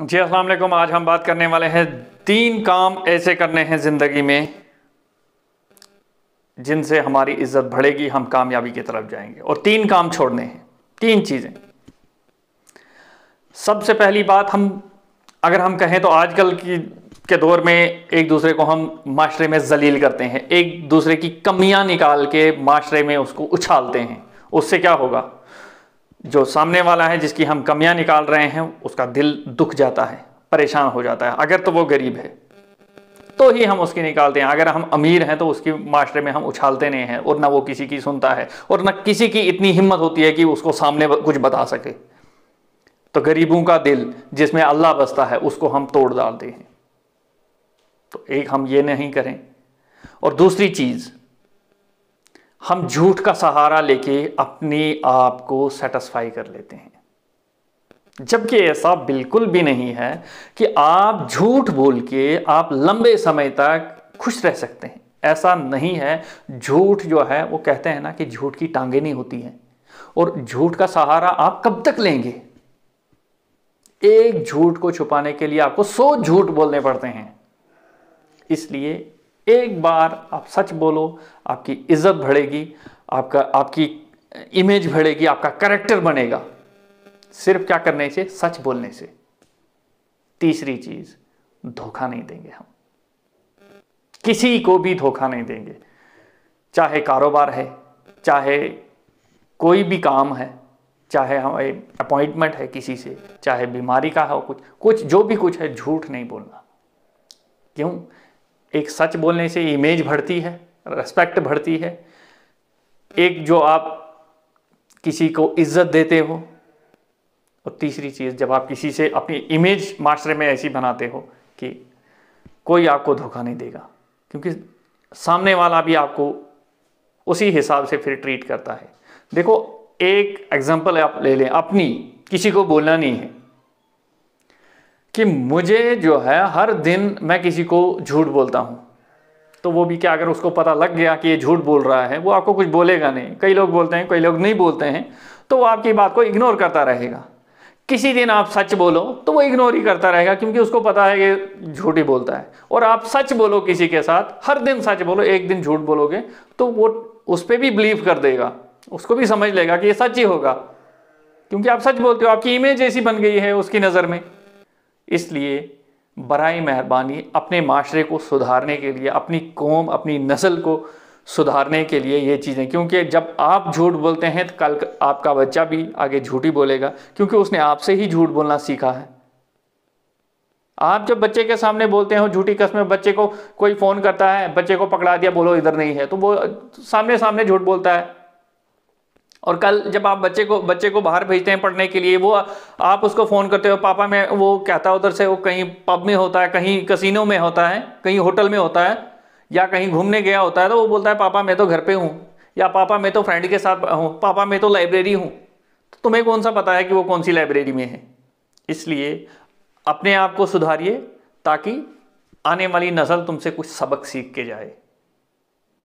जी अस्सलाम वालेकुम आज हम बात करने वाले हैं तीन काम ऐसे करने हैं ज़िंदगी में जिनसे हमारी इज्जत बढ़ेगी हम कामयाबी की तरफ जाएंगे और तीन काम छोड़ने हैं तीन चीज़ें सबसे पहली बात हम अगर हम कहें तो आजकल की के दौर में एक दूसरे को हम माशरे में जलील करते हैं एक दूसरे की कमियां निकाल के माशरे में उसको उछालते हैं उससे क्या होगा जो सामने वाला है जिसकी हम कमियां निकाल रहे हैं उसका दिल दुख जाता है परेशान हो जाता है अगर तो वो गरीब है तो ही हम उसकी निकालते हैं अगर हम अमीर हैं तो उसकी माशरे में हम उछालते नहीं हैं और ना वो किसी की सुनता है और ना किसी की इतनी हिम्मत होती है कि उसको सामने कुछ बता सके तो गरीबों का दिल जिसमें अल्लाह बसता है उसको हम तोड़ डालते हैं तो एक हम ये नहीं करें और दूसरी चीज़ हम झूठ का सहारा लेके अपने आप को सेटिस्फाई कर लेते हैं जबकि ऐसा बिल्कुल भी नहीं है कि आप झूठ बोल के आप लंबे समय तक खुश रह सकते हैं ऐसा नहीं है झूठ जो है वो कहते हैं ना कि झूठ की टांगे नहीं होती हैं और झूठ का सहारा आप कब तक लेंगे एक झूठ को छुपाने के लिए आपको सौ झूठ बोलने पड़ते हैं इसलिए एक बार आप सच बोलो आपकी इज्जत बढ़ेगी आपका आपकी इमेज बढ़ेगी आपका करेक्टर बनेगा सिर्फ क्या करने से सच बोलने से तीसरी चीज धोखा नहीं देंगे हम किसी को भी धोखा नहीं देंगे चाहे कारोबार है चाहे कोई भी काम है चाहे हम अपॉइंटमेंट है किसी से चाहे बीमारी का हो कुछ कुछ जो भी कुछ है झूठ नहीं बोलना क्यों एक सच बोलने से इमेज बढ़ती है रेस्पेक्ट बढ़ती है एक जो आप किसी को इज्जत देते हो और तीसरी चीज़ जब आप किसी से अपनी इमेज माशरे में ऐसी बनाते हो कि कोई आपको धोखा नहीं देगा क्योंकि सामने वाला भी आपको उसी हिसाब से फिर ट्रीट करता है देखो एक एग्जांपल आप ले लें अपनी किसी को बोलना नहीं है कि मुझे जो है हर दिन मैं किसी को झूठ बोलता हूँ तो वो भी क्या अगर उसको पता लग गया कि ये झूठ बोल रहा है वो आपको कुछ बोलेगा नहीं कई लोग बोलते हैं कई लोग नहीं बोलते हैं तो वो आपकी बात को इग्नोर करता रहेगा किसी दिन आप सच बोलो तो वो इग्नोर ही करता रहेगा क्योंकि उसको पता है कि झूठ ही बोलता है और आप सच बोलो किसी के साथ हर दिन सच बोलो एक दिन झूठ बोलोगे तो वो उस पर भी बिलीव कर देगा उसको भी समझ लेगा कि ये सच ही होगा क्योंकि आप सच बोलते हो आपकी इमेज ऐसी बन गई है उसकी नज़र में इसलिए बरए मेहरबानी अपने माशरे को सुधारने के लिए अपनी कौम अपनी नस्ल को सुधारने के लिए ये चीज़ें क्योंकि जब आप झूठ बोलते हैं तो कल आपका बच्चा भी आगे झूठ ही बोलेगा क्योंकि उसने आपसे ही झूठ बोलना सीखा है आप जब बच्चे के सामने बोलते हो झूठी कस्में बच्चे को कोई फ़ोन करता है बच्चे को पकड़ा दिया बोलो इधर नहीं है तो वो सामने सामने झूठ बोलता है और कल जब आप बच्चे को बच्चे को बाहर भेजते हैं पढ़ने के लिए वो आप उसको फ़ोन करते हो पापा मैं वो कहता है उधर से वो कहीं पब में होता है कहीं कसिनो में होता है कहीं होटल में होता है या कहीं घूमने गया होता है तो वो बोलता है पापा मैं तो घर पे हूँ या पापा मैं तो फ्रेंड के साथ हूँ पापा मैं तो लाइब्रेरी हूँ तो तुम्हें कौन सा पता है कि वो कौन सी लाइब्रेरी में है इसलिए अपने आप को सुधारिए ताकि आने वाली नस्ल तुमसे कुछ सबक सीख के जाए